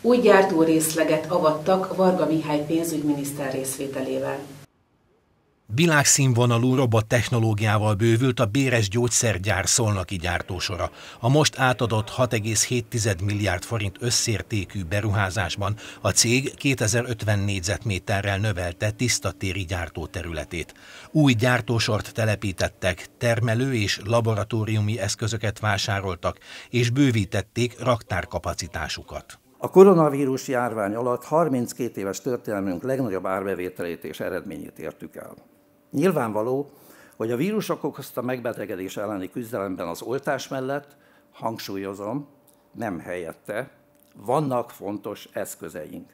Új részleget avattak Varga Mihály pénzügyminiszter részvételével. Világszínvonalú robot technológiával bővült a Béres gyógyszergyár szolnoki gyártósora. A most átadott 6,7 milliárd forint összértékű beruházásban a cég 2050 négyzetméterrel növelte tisztatéri gyártóterületét. Új gyártósort telepítettek, termelő és laboratóriumi eszközöket vásároltak, és bővítették raktárkapacitásukat. A koronavírus járvány alatt 32 éves történelmünk legnagyobb árbevételét és eredményét értük el. Nyilvánvaló, hogy a vírusok okozta megbetegedés elleni küzdelemben az oltás mellett, hangsúlyozom, nem helyette, vannak fontos eszközeink.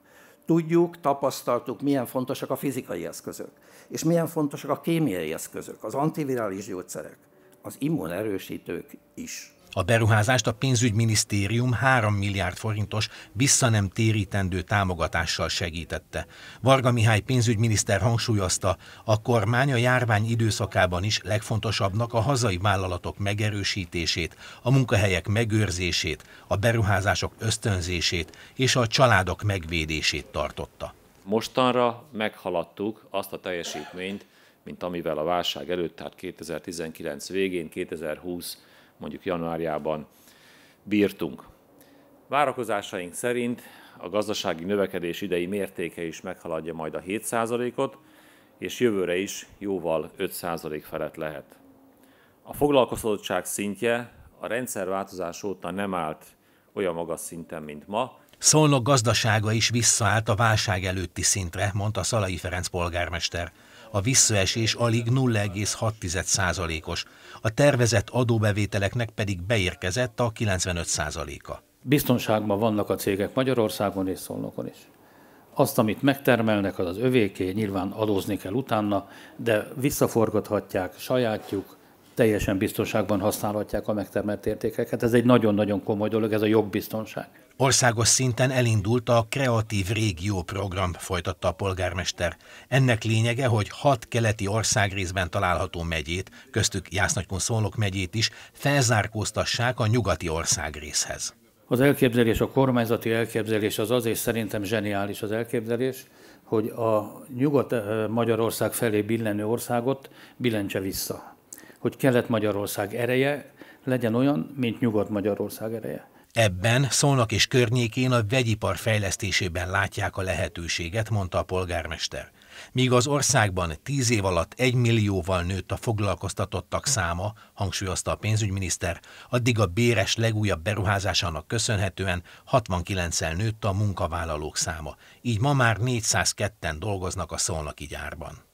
Tudjuk, tapasztaltuk, milyen fontosak a fizikai eszközök, és milyen fontosak a kémiai eszközök, az antivirális gyógyszerek, az immunerősítők is. A beruházást a pénzügyminisztérium 3 milliárd forintos vissza nem térítendő támogatással segítette. Varga Mihály pénzügyminiszter hangsúlyozta, a kormány a járvány időszakában is legfontosabbnak a hazai vállalatok megerősítését, a munkahelyek megőrzését, a beruházások ösztönzését és a családok megvédését tartotta. Mostanra meghaladtuk azt a teljesítményt, mint amivel a válság előtt, tehát 2019 végén, 2020 mondjuk januárjában bírtunk. Várakozásaink szerint a gazdasági növekedés idei mértéke is meghaladja majd a 7%-ot, és jövőre is jóval 5% felett lehet. A foglalkoztatottság szintje a rendszerváltozás óta nem állt olyan magas szinten, mint ma. Szolnok gazdasága is visszaállt a válság előtti szintre, mondta Szalai Ferenc polgármester. A visszaesés alig 0,6%-os, a tervezett adóbevételeknek pedig beérkezett a 95%-a. Biztonságban vannak a cégek Magyarországon és Szolnokon is. Azt, amit megtermelnek, az az övéké, nyilván adózni kell utána, de visszaforgathatják sajátjuk, teljesen biztonságban használhatják a megtermelt értékeket. Ez egy nagyon-nagyon komoly dolog, ez a jogbiztonság. Országos szinten elindult a Kreatív Régió program, folytatta a polgármester. Ennek lényege, hogy hat keleti ország részben található megyét, köztük Jásznagykun Szolnok megyét is, felzárkóztassák a nyugati ország részhez. Az elképzelés, a kormányzati elképzelés az az, és szerintem zseniális az elképzelés, hogy a nyugat-Magyarország eh, felé billenő országot billentse vissza hogy Kelet-Magyarország ereje legyen olyan, mint Nyugat-Magyarország ereje. Ebben Szolnok és környékén a vegyipar fejlesztésében látják a lehetőséget, mondta a polgármester. Míg az országban tíz év alatt egy millióval nőtt a foglalkoztatottak száma, hangsúlyozta a pénzügyminiszter, addig a béres legújabb beruházásának köszönhetően 69-el nőtt a munkavállalók száma, így ma már 402-en dolgoznak a szolnoki gyárban.